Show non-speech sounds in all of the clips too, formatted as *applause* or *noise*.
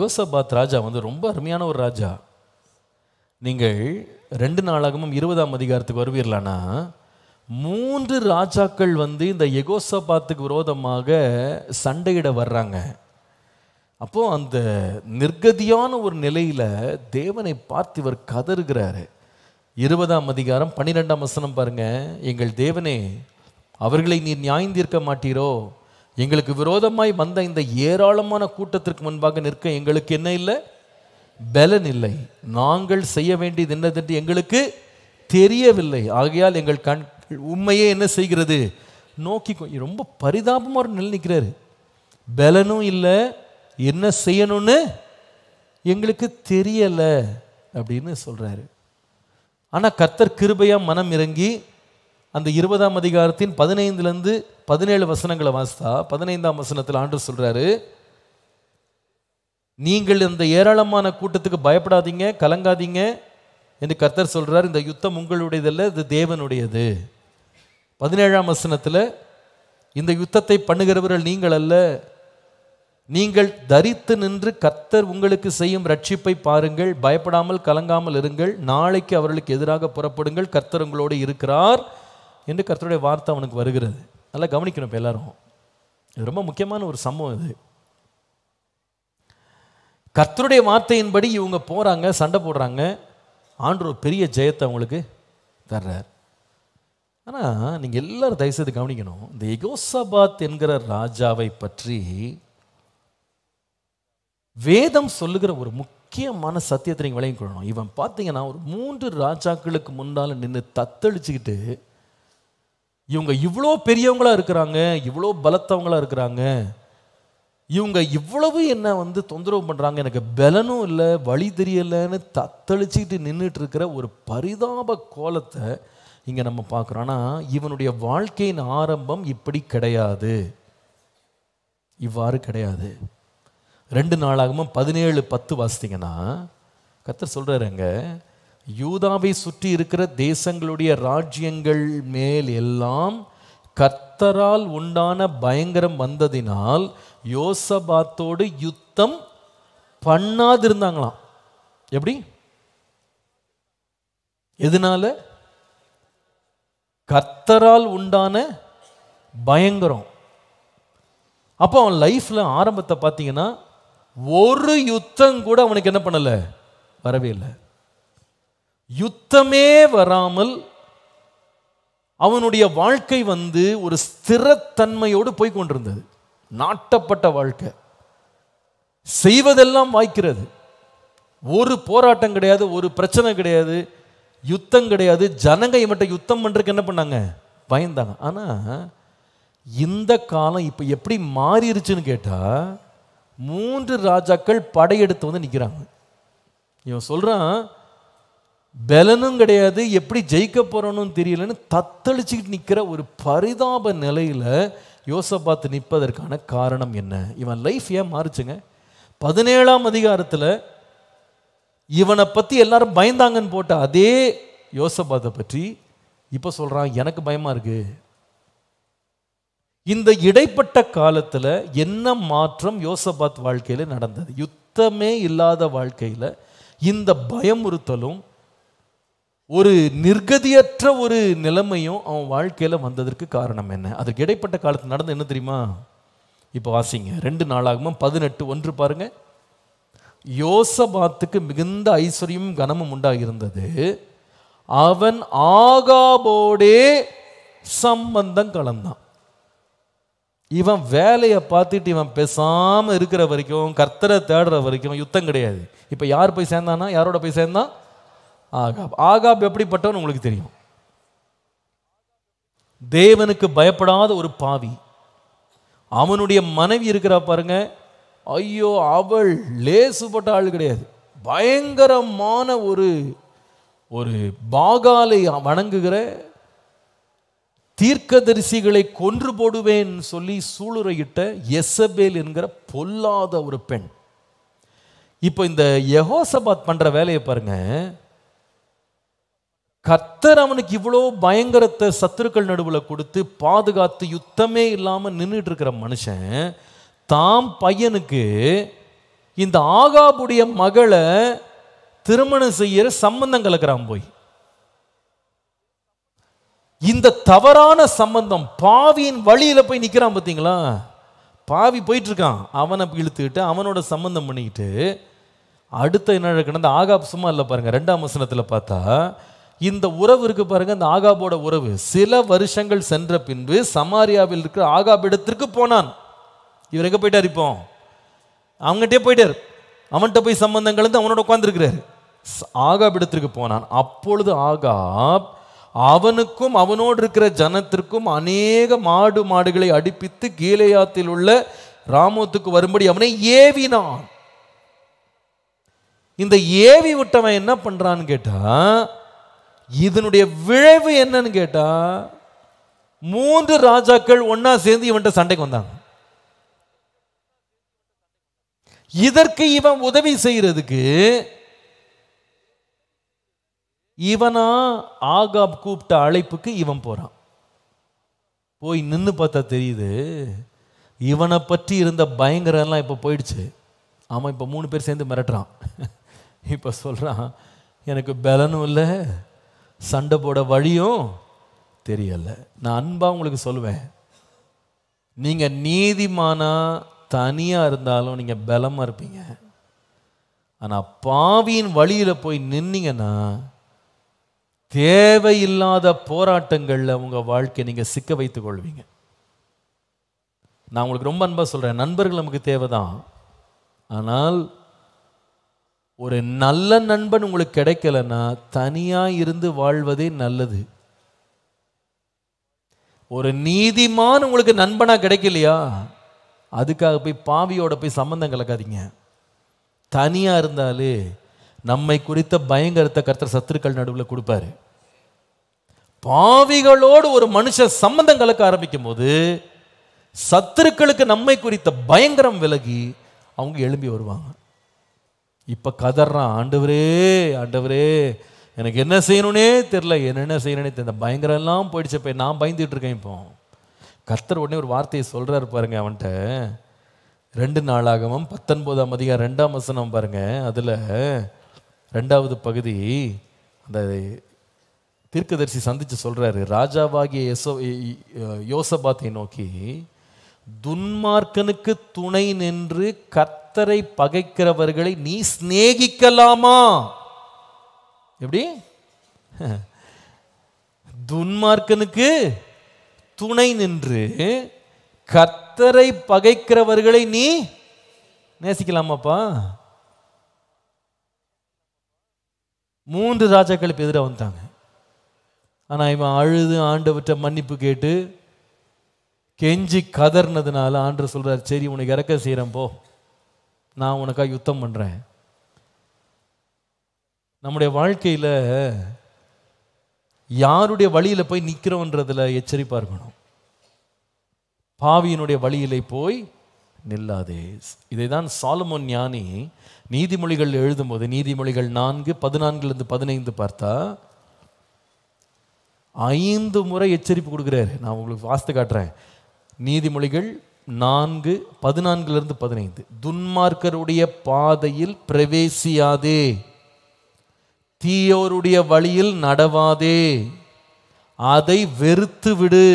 யோசபாத் ராஜா வந்து ரொம்ப அருமையான ஒரு ராஜா நீங்கள் ரெண்டு நாளாகவும் இருபதாம் அதிகாரத்துக்கு வருவீர்களானா மூன்று ராஜாக்கள் வந்து இந்த எகோசபாத்துக்கு விரோதமாக சண்டையிட வர்றாங்க அப்போது அந்த நிர்கதியான ஒரு நிலையில் தேவனை பார்த்து இவர் கதறுகிறாரு இருபதாம் அதிகாரம் பன்னிரெண்டாம் வசனம் பாருங்க எங்கள் தேவனே அவர்களை நீர் நியாயந்தீர்க்க மாட்டீரோ எங்களுக்கு விரோதமாய் வந்த இந்த ஏராளமான கூட்டத்திற்கு முன்பாக நிற்க எங்களுக்கு என்ன இல்லை பலன் இல்லை நாங்கள் செய்ய வேண்டியது என்னதென்று எங்களுக்கு தெரியவில்லை ஆகையால் எங்கள் கண் உண்மையே என்ன செய்கிறது நோக்கி ரொம்ப பரிதாபமாக ஒரு நிலை நிற்கிறாரு பலனும் இல்லை என்ன செய்யணும்னு எங்களுக்கு தெரியலை அப்படின்னு சொல்கிறாரு ஆனால் கர்த்தர் கிருபையாக மனம் இறங்கி அந்த இருபதாம் அதிகாரத்தின் பதினைந்துலேருந்து பதினேழு வசனங்களை வாசித்தா பதினைந்தாம் வசனத்தில் ஆண்டு சொல்கிறாரு நீங்கள் இந்த ஏராளமான கூட்டத்துக்கு பயப்படாதீங்க கலங்காதீங்க என்று கர்த்தர் சொல்கிறார் இந்த யுத்தம் உங்களுடையதல்ல இது தேவனுடையது பதினேழாம் வசனத்தில் இந்த யுத்தத்தை பண்ணுகிறவர்கள் நீங்கள் அல்ல நீங்கள் தரித்து நின்று கர்த்தர் உங்களுக்கு செய்யும் ரட்சிப்பை பாருங்கள் பயப்படாமல் கலங்காமல் இருங்கள் நாளைக்கு அவர்களுக்கு எதிராக புறப்படுங்கள் கர்த்தர் உங்களோடு இருக்கிறார் என்று கர்த்தருடைய வார்த்தை அவனுக்கு வருகிறது நல்லா கவனிக்கணும் இப்போ எல்லாரும் இது ரொம்ப முக்கியமான ஒரு சம்பவம் இது கர்த்தருடைய வார்த்தையின்படி இவங்க போகிறாங்க சண்டை போடுறாங்க ஆண்டு பெரிய ஜெயத்தை அவங்களுக்கு தர்றார் ஆனால் நீங்கள் எல்லோரும் தயவுசெய்து கவனிக்கணும் இந்த எகோசபாத் என்கிற ராஜாவை பற்றி வேதம் சொல்லுகிற ஒரு முக்கியமான சத்தியத்தை நீங்கள் விளங்கி கொள்ளணும் இவன் பார்த்தீங்கன்னா ஒரு மூன்று ராஜாக்களுக்கு முன்னால் நின்று தத்தளிச்சுக்கிட்டு இவங்க இவ்வளோ பெரியவங்களாக இருக்கிறாங்க இவ்வளோ பலத்தவங்களாக இருக்கிறாங்க இவங்க இவ்வளவு என்ன வந்து தொந்தரவு பண்ணுறாங்க எனக்கு பலனும் இல்லை வழி தெரியலைன்னு தத்தளிச்சுக்கிட்டு நின்றுட்டு இருக்கிற ஒரு பரிதாப கோலத்தை இங்கே நம்ம பார்க்குறோம் ஆனால் இவனுடைய வாழ்க்கையின் ஆரம்பம் இப்படி கிடையாது இவ்வாறு கிடையாது ரெண்டு நாளாகவும் பதினேழு பத்து வாசித்தீங்கன்னா கத்தர் சொல்கிறாருங்க யூதாவை சுற்றி இருக்கிற தேசங்களுடைய ராஜ்யங்கள் மேல் எல்லாம் கர்த்தரால் உண்டான பயங்கரம் வந்ததினால் யோசபாத்தோடு யுத்தம் பண்ணாதிருந்தாங்களாம் எப்படி எதனால கர்த்தரால் உண்டான பயங்கரம் அப்போ அவன் லைஃப்பில் ஆரம்பத்தை பார்த்தீங்கன்னா ஒரு யுத்தம் கூட அவனுக்கு என்ன பண்ணலை வரவே இல்லை யுத்தமே வராமல் அவனுடைய வாழ்க்கை வந்து ஒரு ஸ்திரத்தன்மையோடு போய் கொண்டிருந்தது நாட்டப்பட்ட வாழ்க்கை செய்வதெல்லாம் வாய்க்கிறது ஒரு போராட்டம் கிடையாது ஒரு பிரச்சனை கிடையாது யுத்தம் கிடையாது ஜனங்க இவட்ட யுத்தம் பண்ணுறதுக்கு என்ன பண்ணாங்க பயந்தாங்க ஆனால் இந்த காலம் இப்போ எப்படி மாறிடுச்சுன்னு கேட்டால் மூன்று ராஜாக்கள் படையெடுத்து வந்து நிற்கிறாங்க இவன் சொல்கிறான் பலனும் கிடையாது எப்படி ஜெயிக்க போகிறோன்னு தெரியலன்னு தத்தளிச்சுக்கிட்டு நிற்கிற ஒரு பரிதாப நிலையில் யோசபாத் நிற்பதற்கான காரணம் என்ன இவன் லைஃப் ஏன் மாறுச்சுங்க பதினேழாம் அதிகாரத்தில் இவனை பற்றி எல்லாரும் பயந்தாங்கன்னு போட்ட அதே யோசபாத்தை பற்றி இப்போ சொல்கிறான் எனக்கு பயமாக இருக்குது இந்த இடைப்பட்ட காலத்தில் என்ன மாற்றம் யோசபாத் வாழ்க்கையில் நடந்தது யுத்தமே இல்லாத வாழ்க்கையில் இந்த பயமுறுத்தலும் ஒரு நிர்கதியற்ற ஒரு நிலைமையும் அவன் வாழ்க்கையில் வந்ததற்கு காரணம் என்ன அதற்கு இடைப்பட்ட காலத்தில் நடந்த என்ன தெரியுமா இப்போ வாசிங்க ரெண்டு நாளாகுமா பதினெட்டு ஒன்று பாருங்க யோசபாத்துக்கு மிகுந்த ஐஸ்வர்யமும் கனமும் உண்டாகியிருந்தது அவன் ஆகாபோடே சம்பந்தம் கலந்தான் இவன் வேலையை பார்த்துட்டு இவன் பேசாமல் இருக்கிற வரைக்கும் கர்த்தரை தேடுற வரைக்கும் யுத்தம் கிடையாது இப்போ யார் போய் சேர்ந்தானா யாரோட போய் சேர்ந்தான் ஆகாப் ஆகாப் எப்படிப்பட்டவன் உங்களுக்கு தெரியும் தேவனுக்கு பயப்படாத ஒரு பாவி அவனுடைய மனைவி இருக்கிறா பாருங்க ஐயோ அவள் லேசுப்பட்ட ஆள் கிடையாது பயங்கரமான ஒரு ஒரு பாகாலை வணங்குகிற தீர்க்கதரிசிகளை கொன்று போடுவேன் சொல்லி சூளுரையிட்ட எசபேல் என்கிற பொல்லாத ஒரு பெண் இப்போ இந்த யகோசபாத் பண்ணுற வேலையை பாருங்கள் கத்தர் அவனுக்கு இவ்வளோ பயங்கரத்தை சத்துருக்கள் நடுவில் கொடுத்து பாதுகாத்து யுத்தமே இல்லாமல் நின்றுட்டு இருக்கிற மனுஷன் தாம் பையனுக்கு இந்த ஆகாபுடைய மகளை திருமணம் செய்யற சம்பந்தம் கலக்கிறான் போய் இந்த தவறான சம்பந்தம் பாவியின் வழியில் போய் நிற்கிறான் பார்த்தீங்களா பாவி போயிட்டு இருக்கான் அவனை இழுத்துக்கிட்டு அவனோட சம்பந்தம் பண்ணிக்கிட்டு அடுத்த என்ன நடக்குன்னா ஆகாப் சும்மா இல்லை பாருங்க ரெண்டாம் வசனத்தில் பார்த்தா இந்த உறவு இருக்கு பாருங்க இந்த ஆகாபோட உறவு சில வருஷங்கள் சென்ற பின்பு சமாரியாவில் இருக்கிற ஆகாபிடத்திற்கு போனான் இவர் எங்க போயிட்டார் இப்போ அவங்ககிட்டே போயிட்டார் அவன்கிட்ட போய் சம்பந்தம் கலந்து அவனோட உட்காந்துருக்கிறார் ஆகாபிடத்திற்கு போனான் அப்பொழுது ஆகாப் அவனுக்கும் அவனோடு இருக்கிற ஜனத்திற்கும் அநேக மாடு மாடுகளை அடிப்பித்து கீழையாத்தில் உள்ள ராமோத்துக்கு வரும்படி அவனை ஏவினான் இந்த ஏவி விட்டவன் என்ன பண்றான்னு கேட்டா இதனுடைய விளைவு என்னன்னு கேட்டா மூன்று ராஜாக்கள் ஒன்னா சேர்ந்து இவன்கிட்ட சண்டைக்கு வந்தாங்க இதற்கு இவன் உதவி செய்யறதுக்கு இவனா ஆகாப் கூப்பிட்ட அழைப்புக்கு இவன் போறான் போய் நின்று பார்த்தா தெரியுது இவனை பற்றி இருந்த பயங்கரம்லாம் இப்போ போயிடுச்சு அவன் இப்போ மூணு பேர் சேர்ந்து மிரட்டுறான் *laughs* இப்போ சொல்கிறான் எனக்கு பலனும் இல்லை சண்டை போட வழியும் தெரியலை நான் அன்பாக உங்களுக்கு சொல்லுவேன் நீங்கள் நீதிமானா தனியாக இருந்தாலும் நீங்கள் பலமாக இருப்பீங்க ஆனால் பாவியின் வழியில் போய் நின்னீங்கன்னா தேவையில்லாத போராட்டங்களில் உங்கள் வாழ்க்கையை நீங்கள் சிக்க வைத்துக் கொள்வீங்க நான் உங்களுக்கு ரொம்ப அன்பாக சொல்கிறேன் நண்பர்கள் நமக்கு தேவை தான் ஆனால் ஒரு நல்ல நண்பன் உங்களுக்கு கிடைக்கலன்னா தனியாக இருந்து வாழ்வதே நல்லது ஒரு நீதிமான் உங்களுக்கு நண்பனாக கிடைக்கலையா அதுக்காக போய் பாவியோட போய் சம்மந்தம் கலக்காதீங்க தனியாக இருந்தாலே நம்மை குறித்த பயங்கரத்தை கருத்தர் சத்துருக்கள் நடுவில் கொடுப்பாரு பாவிகளோடு ஒரு மனுஷன் சம்பந்தம் கலக்க ஆரம்பிக்கும் போது சத்துருக்களுக்கு நம்மை குறித்த பயங்கரம் விலகி அவங்க எழும்பி வருவாங்க இப்போ கதறான் ஆண்டவரே ஆண்டவரே எனக்கு என்ன செய்யணும்னே தெரில என்னென்ன செய்யணும்னே தெரியல பயங்கரம் எல்லாம் போயிடுச்சு இப்போ நான் பயந்துட்டு இருக்கேன் இப்போ கத்தர் உடனே ஒரு வார்த்தையை சொல்கிறாரு பாருங்க அவன்கிட்ட ரெண்டு நாளாகவும் பத்தொன்பதாம் அதிகாரம் ரெண்டாம் வசனம் பாருங்க அதில் ரெண்டாவது பகுதி அந்த தீர்க்கதரிசி சந்தித்து சொல்கிறாரு ராஜாவாகிய யசோ யோசபாத்தை நோக்கி துன்மார்க்கனுக்கு துணை நின்று கத்தரை பகைக்கிறவர்களை நீ சிநேகிக்கலாமா எப்படி துன்மார்க்கனுக்கு துணை நின்று கத்தரை பகைக்கிறவர்களை நீ நேசிக்கலாமாப்பா மூன்று ராஜாக்களுக்கு எதிராக வந்தாங்க ஆனால் இவன் அழுது ஆண்டவற்றை மன்னிப்பு கேட்டு கெஞ்சி கதர்னதுனால ஆண்டு சொல்கிறார் சரி உனக்கு இறக்க செய்கிறேன் போ நான் உனக்காக யுத்தம் பண்ணுறேன் நம்முடைய வாழ்க்கையில் யாருடைய வழியில் போய் நிற்கிறோன்றதில் எச்சரிப்பாக இருக்கணும் பாவியினுடைய வழியிலே போய் நில்லாதே இதை தான் சாலமோன் ஞானி நீதிமொழிகள் எழுதும்போது நீதிமொழிகள் நான்கு பதினான்குலேருந்து பதினைந்து பார்த்தா ஐந்து முறை எச்சரிப்பு கொடுக்குறாரு நான் உங்களுக்கு வாஸ்து காட்டுறேன் நீதிமொழிகள் நான்கு பதினான்கிலிருந்து பதினைந்து துன்மார்க்கருடைய பாதையில் பிரவேசியாதே தீயோருடைய வழியில் நடவாதே அதை வெறுத்து விடு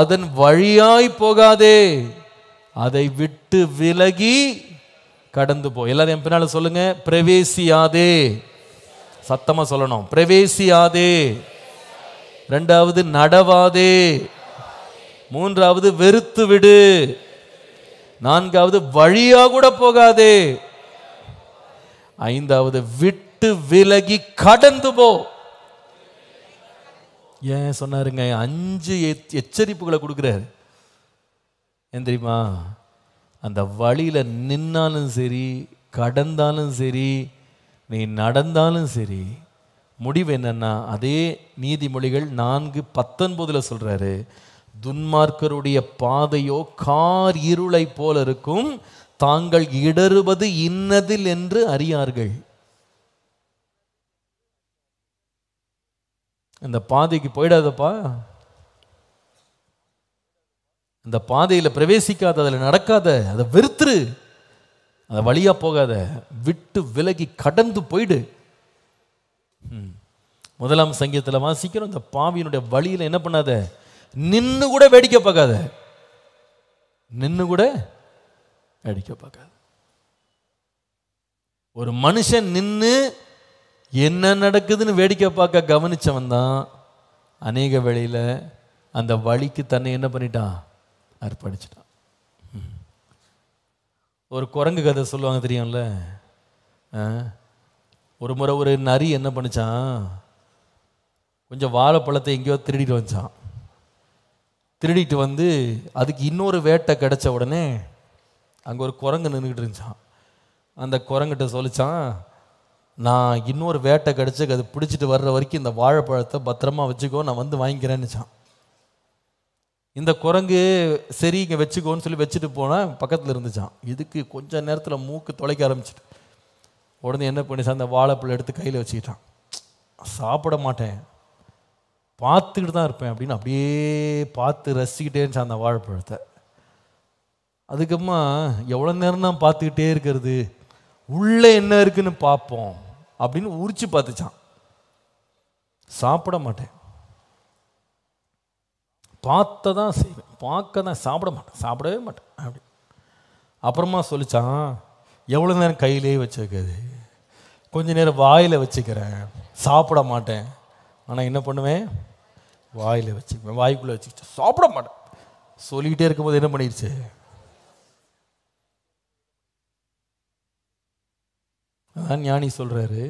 அதன் வழியாய் போகாதே அதை விட்டு விலகி கடந்து போ எல்லாரும் என் பின்னால சொல்லுங்க பிரவேசியாதே சத்தமாக சொல்லணும் பிரவேசியாதே ரெண்டாவது நடவாதே மூன்றாவது வெறுத்து விடு நான்காவது வழியா கூட போகாதே ஐந்தாவது விட்டு விலகி கடந்து போ ஏன் சொன்னாருங்க அஞ்சு எச்சரிப்புகளை கொடுக்குறாரு ஏன் தெரியுமா அந்த வழியில் நின்னாலும் சரி கடந்தாலும் சரி நீ நடந்தாலும் சரி முடிவு என்னன்னா அதே நீதிமொழிகள் நான்கு பத்தொன்பதுல சொல்றாரு துன்மார்க்கருடைய பாதையோ கார் இருளை போல இருக்கும் தாங்கள் இடறுவது இன்னதில் என்று அறியார்கள் இந்த பாதைக்கு போயிடாதப்பா இந்த பாதையில் பிரவேசிக்காத அதில் நடக்காத அதை வெறுத்துரு அதை வழியா போகாத விட்டு விலகி கடந்து போயிடு முதலாம் சங்கீதத்தில் வாசிக்கிறோம் இந்த பாவியினுடைய வழியில் என்ன பண்ணாத நின்று கூட வேடிக்கை பார்க்காத நின்று கூட வேடிக்கை பார்க்காது ஒரு மனுஷன் நின்று என்ன நடக்குதுன்னு வேடிக்கை பார்க்க கவனிச்சவன் தான் அநேக வேளையில் அந்த வழிக்கு தன்னை என்ன பண்ணிட்டான் அர்ப்பணிச்சிட்டான் ஒரு குரங்கு கதை சொல்லுவாங்க தெரியும்ல ஒரு முறை ஒரு நரி என்ன பண்ணிச்சான் கொஞ்சம் வாழைப்பழத்தை எங்கேயோ திருடிட்டு வந்துச்சான் திருடிட்டு வந்து அதுக்கு இன்னொரு வேட்டை கிடச்ச உடனே அங்கே ஒரு குரங்கு நின்றுக்கிட்டு இருந்துச்சான் அந்த குரங்கிட்ட சொல்லிச்சான் நான் இன்னொரு வேட்டை கிடச்சி அது பிடிச்சிட்டு வர்ற வரைக்கும் இந்த வாழைப்பழத்தை பத்திரமா வச்சுக்கோ நான் வந்து வாங்கிக்கிறேன்னுச்சான் இந்த குரங்கு சரி இங்கே வச்சுக்கோன்னு சொல்லி வச்சுட்டு போனால் பக்கத்தில் இருந்துச்சான் இதுக்கு கொஞ்சம் நேரத்தில் மூக்கு தொலைக்க ஆரம்பிச்சிட்டு உடனே என்ன பண்ணிச்சான் அந்த வாழைப்பழம் எடுத்து கையில் வச்சுக்கிட்டான் சாப்பிட மாட்டேன் பார்த்துக்கிட்டு தான் இருப்பேன் அப்படின்னு அப்படியே பார்த்து ரசிக்கிட்டே இருந்துச்சு அந்த வாழைப்பழத்தை அதுக்கப்புறமா எவ்வளோ நேரம் தான் பார்த்துக்கிட்டே இருக்கிறது உள்ளே என்ன இருக்குன்னு பார்ப்போம் அப்படின்னு உரிச்சு பார்த்துச்சான் சாப்பிட மாட்டேன் பார்த்த தான் செய்வேன் பார்க்க தான் சாப்பிட மாட்டேன் சாப்பிடவே மாட்டேன் அப்படி அப்புறமா சொல்லிச்சான் எவ்வளோ நேரம் கையிலேயே வச்சுருக்குது கொஞ்ச நேரம் வாயில் வச்சுக்கிறேன் சாப்பிட மாட்டேன் ஆனால் என்ன பண்ணுவேன் வாயில் வச்சுக்குவேன் வாய்க்குள்ளே வச்சுக்கிட்டேன் சாப்பிட மாட்டேன் சொல்லிக்கிட்டே இருக்கும்போது என்ன பண்ணிடுச்சு அதான் ஞானி சொல்கிறாரு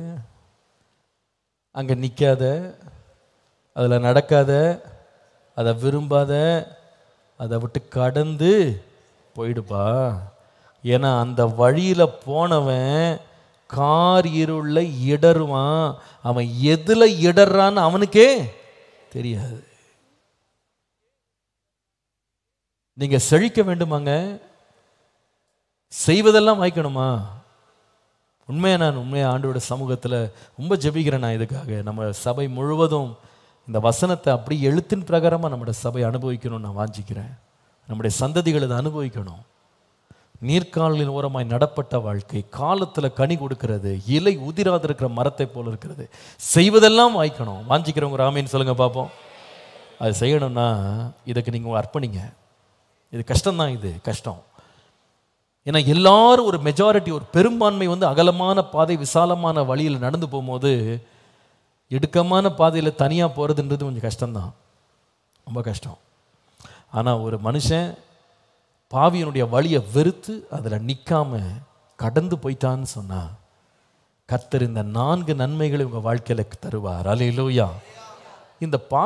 அங்கே நிற்காத அதில் நடக்காத அதை விரும்பாத அதை விட்டு கடந்து போயிடுப்பா ஏன்னா அந்த வழியில் போனவன் கார் இருள இடருவான் அவன் எதில் இடறான்னு அவனுக்கே தெரியாது நீங்க செழிக்க வேண்டுமாங்க செய்வதெல்லாம் வாய்க்கணுமா உண்மையாக நான் உண்மையாக ஆண்டோட சமூகத்தில் ரொம்ப ஜெபிக்கிறேன் நான் இதுக்காக நம்ம சபை முழுவதும் இந்த வசனத்தை அப்படி எழுத்தின் பிரகாரமாக நம்மளோட சபை அனுபவிக்கணும்னு நான் வாஞ்சிக்கிறேன் நம்முடைய சந்ததிகள் இதை அனுபவிக்கணும் நீர்காலின் ஓரமாய் நடப்பட்ட வாழ்க்கை காலத்தில் கனி கொடுக்கிறது இலை உதிராது இருக்கிற மரத்தை போல் இருக்கிறது செய்வதெல்லாம் வாய்க்கணும் வாஞ்சிக்கிறவங்க ராமேன்னு சொல்லுங்கள் பார்ப்போம் அது செய்யணும்னா இதுக்கு நீங்கள் அர்ப்பணிங்க இது கஷ்டம்தான் இது கஷ்டம் ஏன்னா எல்லாரும் ஒரு மெஜாரிட்டி ஒரு பெரும்பான்மை வந்து அகலமான பாதை விசாலமான வழியில் நடந்து போகும்போது இடுக்கமான பாதையில் தனியாக போகிறதுன்றது கொஞ்சம் கஷ்டம்தான் ரொம்ப கஷ்டம் ஆனால் ஒரு மனுஷன் பாவியனுடைய வழியை வெறுத்து அதில் நிற்காம கடந்து போயிட்டான்னு சொன்னால் கத்தர் இந்த நான்கு நன்மைகளை உங்கள் வாழ்க்கையில் தருவார் அலையிலோயா இந்த பா